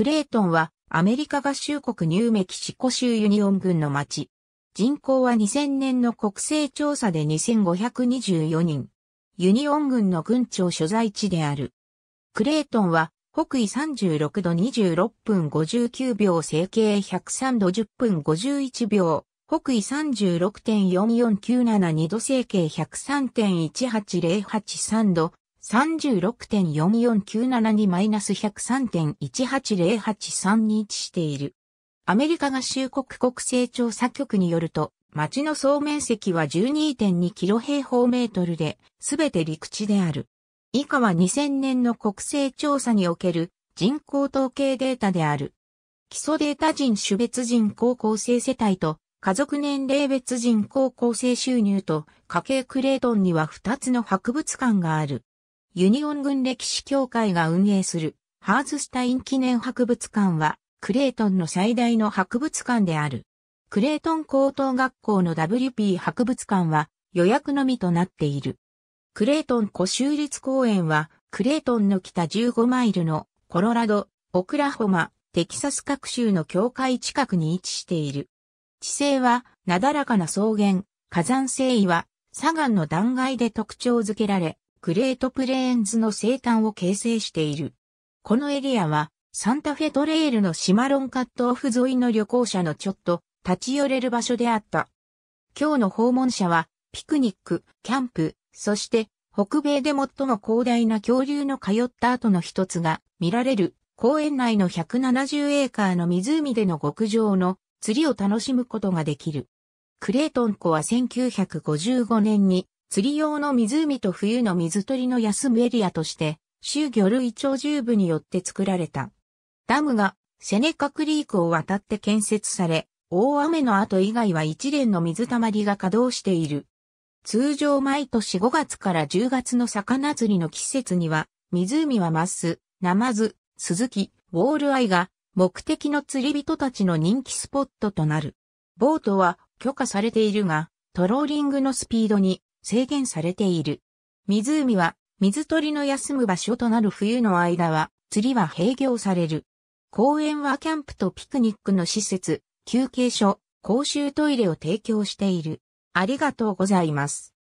クレートンはアメリカ合衆国ニューメキシコ州ユニオン郡の町。人口は2000年の国勢調査で2524人。ユニオン郡の郡庁所在地である。クレートンは北緯36度26分59秒整形103度10分51秒。北緯36.44972度整形103.1808 3度、36.4497にマイナス103.18083に位置している。アメリカ合衆国国勢調査局によると、町の総面積は12.2キロ平方メートルで、すべて陸地である。以下は2000年の国勢調査における人口統計データである。基礎データ人種別人口構成世帯と家族年齢別人口構成収入と家計クレートンには2つの博物館がある。ユニオン軍歴史協会が運営するハーズスタイン記念博物館はクレートンの最大の博物館である。クレートン高等学校の WP 博物館は予約のみとなっている。クレートン湖州立公園はクレートンの北15マイルのコロラド、オクラホマ、テキサス各州の境界近くに位置している。地勢はなだらかな草原、火山維は砂岩の断崖で特徴づけられ、グレートプレーンズの生誕を形成している。このエリアは、サンタフェトレイルのシマロンカットオフ沿いの旅行者のちょっと立ち寄れる場所であった。今日の訪問者は、ピクニック、キャンプ、そして北米で最も広大な恐竜の通った後の一つが見られる公園内の170エーカーの湖での極上の釣りを楽しむことができる。クレートン湖は1955年に釣り用の湖と冬の水鳥の休むエリアとして、州魚類鳥獣部によって作られた。ダムがセネカクリークを渡って建設され、大雨の後以外は一連の水たまりが稼働している。通常毎年5月から10月の魚釣りの季節には、湖はマス、ナマズ、スズキ、ウォールアイが目的の釣り人たちの人気スポットとなる。ボートは許可されているが、トローリングのスピードに制限されている。湖は水鳥の休む場所となる冬の間は釣りは閉業される。公園はキャンプとピクニックの施設、休憩所、公衆トイレを提供している。ありがとうございます。